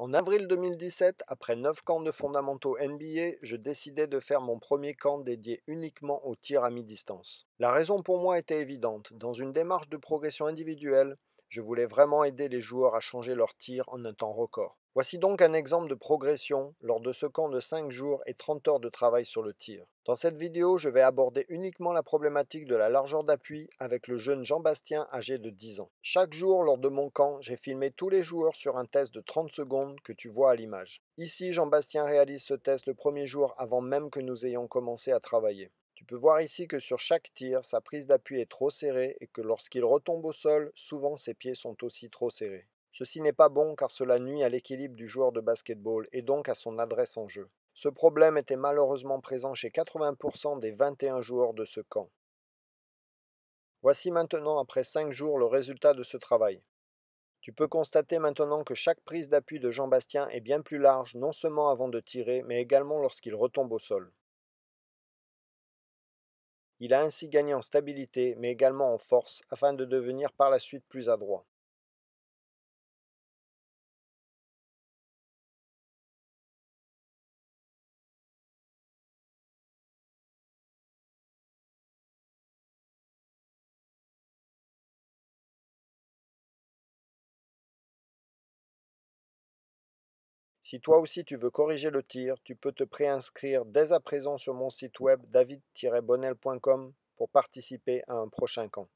En avril 2017, après 9 camps de fondamentaux NBA, je décidais de faire mon premier camp dédié uniquement au tir à mi-distance. La raison pour moi était évidente. Dans une démarche de progression individuelle, je voulais vraiment aider les joueurs à changer leur tir en un temps record. Voici donc un exemple de progression lors de ce camp de 5 jours et 30 heures de travail sur le tir. Dans cette vidéo, je vais aborder uniquement la problématique de la largeur d'appui avec le jeune Jean-Bastien âgé de 10 ans. Chaque jour, lors de mon camp, j'ai filmé tous les joueurs sur un test de 30 secondes que tu vois à l'image. Ici, Jean-Bastien réalise ce test le premier jour avant même que nous ayons commencé à travailler. Tu peux voir ici que sur chaque tir, sa prise d'appui est trop serrée et que lorsqu'il retombe au sol, souvent ses pieds sont aussi trop serrés. Ceci n'est pas bon car cela nuit à l'équilibre du joueur de basketball et donc à son adresse en jeu. Ce problème était malheureusement présent chez 80% des 21 joueurs de ce camp. Voici maintenant, après 5 jours, le résultat de ce travail. Tu peux constater maintenant que chaque prise d'appui de Jean-Bastien est bien plus large, non seulement avant de tirer, mais également lorsqu'il retombe au sol. Il a ainsi gagné en stabilité, mais également en force, afin de devenir par la suite plus adroit. Si toi aussi tu veux corriger le tir, tu peux te préinscrire dès à présent sur mon site web david-bonnel.com pour participer à un prochain camp.